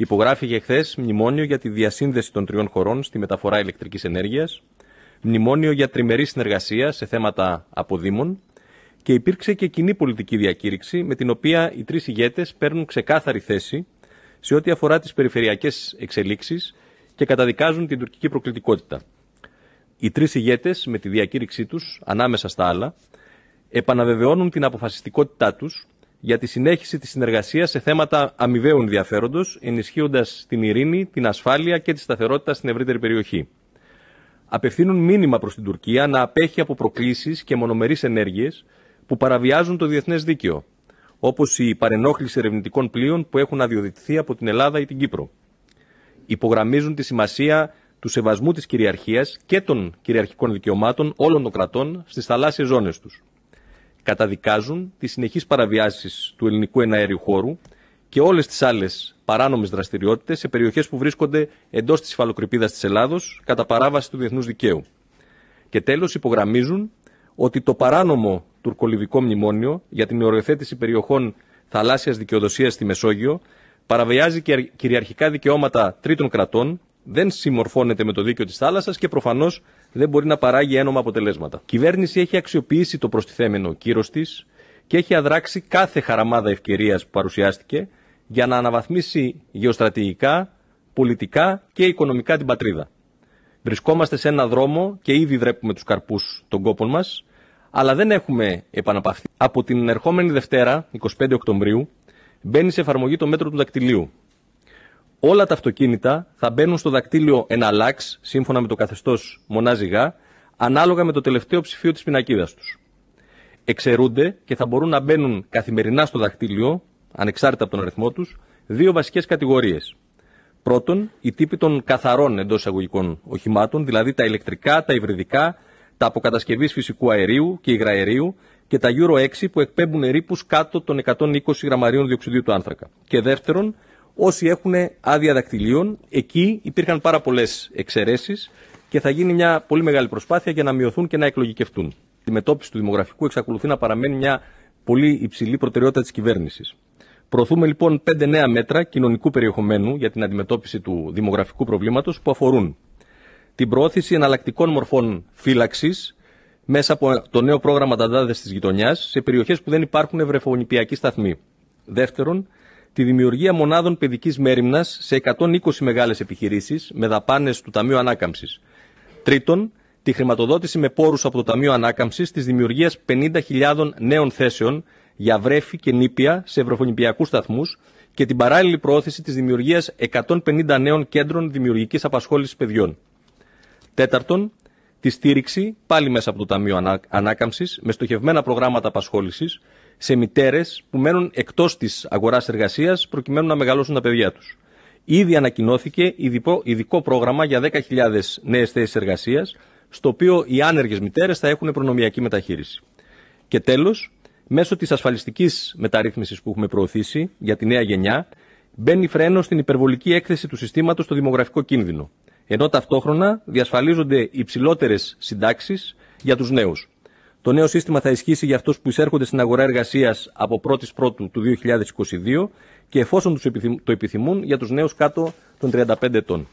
Υπογράφηκε χθε μνημόνιο για τη διασύνδεση των τριών χωρών στη μεταφορά ηλεκτρικής ενέργειας, μνημόνιο για τριμερή συνεργασία σε θέματα αποδήμων και υπήρξε και κοινή πολιτική διακήρυξη με την οποία οι τρεις ηγέτες παίρνουν ξεκάθαρη θέση σε ό,τι αφορά τις περιφερειακές εξελίξεις και καταδικάζουν την τουρκική προκλητικότητα. Οι τρεις ηγέτες, με τη διακήρυξή τους, ανάμεσα στα άλλα, επαναβεβαιώνουν την αποφασιστικότητά τους για τη συνέχιση της συνεργασίας σε θέματα αμοιβαίου ενδιαφέροντος, ενισχύοντας την ειρήνη, την ασφάλεια και τη σταθερότητα στην ευρύτερη περιοχή. Απευθύνουν μήνυμα προς την Τουρκία να απέχει από προκλήσεις και μονομερείς ενέργειες που παραβιάζουν το διεθνές δίκαιο, όπως η παρενόχληση ερευνητικών πλοίων που έχουν αδειοδητηθεί από την Ελλάδα ή την Κύπρο. Υπογραμμίζουν τη σημασία του σεβασμού της κυριαρχίας και των κυριαρχικών δικαιωμάτων όλων των κρατών στις θαλάσσιες ζώνες τους καταδικάζουν τις συνεχείς παραβιάσεις του ελληνικού εναέριου χώρου και όλες τις άλλες παράνομες δραστηριότητες σε περιοχές που βρίσκονται εντός της υφαλοκρηπίδα της Ελλάδος κατά παράβαση του διεθνούς δικαίου. Και τέλος, υπογραμμίζουν ότι το παράνομο τουρκολιβικό μνημόνιο για την οριοθέτηση περιοχών θαλάσσιας δικαιοδοσίας στη Μεσόγειο παραβιάζει και κυριαρχικά δικαιώματα τρίτων κρατών, δεν συμμορφώνεται με το δίκαιο της θάλασσας και προφανώς δεν μπορεί να παράγει ένομα αποτελέσματα. Η κυβέρνηση έχει αξιοποιήσει το προστιθέμενο κύρος της και έχει αδράξει κάθε χαραμάδα ευκαιρίας που παρουσιάστηκε για να αναβαθμίσει γεωστρατηγικά, πολιτικά και οικονομικά την πατρίδα. Βρισκόμαστε σε ένα δρόμο και ήδη δρέπουμε τους καρπούς των κόπων μας, αλλά δεν έχουμε επαναπαυθεί. Από την ερχόμενη Δευτέρα, 25 Οκτωβρίου, μπαίνει σε εφαρμογή το μέτρο του δακτυλίου, όλα τα αυτοκίνητα θα μπαίνουν στο δακτύλιο εναλλάξ, σύμφωνα με το καθεστώς μονάζιγα, ανάλογα με το τελευταίο ψηφίο της πινακίδας τους. Εξαιρούνται και θα μπορούν να μπαίνουν καθημερινά στο δακτύλιο, ανεξάρτητα από τον αριθμό τους, δύο βασικές κατηγορίες. Πρώτον, οι τύποι των καθαρών εντός εισαγωγικών οχημάτων, δηλαδή τα ηλεκτρικά, τα υβριδικά, τα αποκατασκευής φυσικού αερίου και υγραερίου και τα Euro 6 που εκπέμπουν ρήπους κάτω των 120 γραμμαρίων διοξιδίου του άνθρακα. Και δεύτερον, όσοι έχουν άδεια δακτυλίων. Εκεί υπήρχαν πάρα πολλές εξαιρέσεις και θα γίνει μια πολύ μεγάλη προσπάθεια για να μειωθούν και να εκλογικευτούν. Η αντιμετώπιση του δημογραφικού εξακολουθεί να παραμένει μια πολύ υψηλή προτεραιότητα της κυβέρνησης. Προωθούμε λοιπόν πέντε νέα μέτρα κοινωνικού περιεχομένου για την αντιμετώπιση του δημογραφικού προβλήματος που αφορούν την προώθηση εναλλακτικών μορφών φύλαξης μέσα από το νέο πρόγραμμα Δαντάδε της Γειτονιάς σε περιοχές που δεν υπάρχουν ευρεφονιπιακοί σταθμοί. Δεύτερον, τη δημιουργία μονάδων παιδικής μέρημνας σε 120 μεγάλες επιχειρήσεις με δαπάνες του Ταμείου Ανάκαμψης. Τρίτον, τη χρηματοδότηση με πόρους από το Ταμείο Ανάκαμψης της δημιουργίας 50.000 νέων θέσεων για βρέφη και νήπια σε ευρωφωνηπιακούς σταθμούς και την παράλληλη προώθηση της δημιουργίας 150 νέων κέντρων δημιουργικής απασχόλησης παιδιών. Τέταρτον, τη στήριξη, πάλι μέσα από το Ταμείο Ανάκαμψης, με στοχευμένα προγράμματα απασχόλησης, σε μητέρες που μένουν εκτός της αγοράς εργασίας προκειμένου να μεγαλώσουν τα παιδιά τους. Ήδη ανακοινώθηκε ειδικό πρόγραμμα για 10.000 νέες θέσεις εργασίας, στο οποίο οι άνεργες μητέρες θα έχουν προνομιακή μεταχείριση. Και τέλος, μέσω της ασφαλιστικής μεταρρύθμισης που έχουμε προωθήσει για τη νέα γενιά, μπαίνει φρένο στην υπερβολική έκθεση του συστήματος στο δημογραφικό κίνδυνο. Ενώ ταυτόχρονα διασφαλίζονται υψηλότερες συντάξεις για τους νέους. Το νέο σύστημα θα ισχύσει για αυτούς που εισέρχονται στην αγορά εργασίας από 1η Πρώτου του 2022 και εφόσον τους το επιθυμούν για τους νέους κάτω των 35 ετών.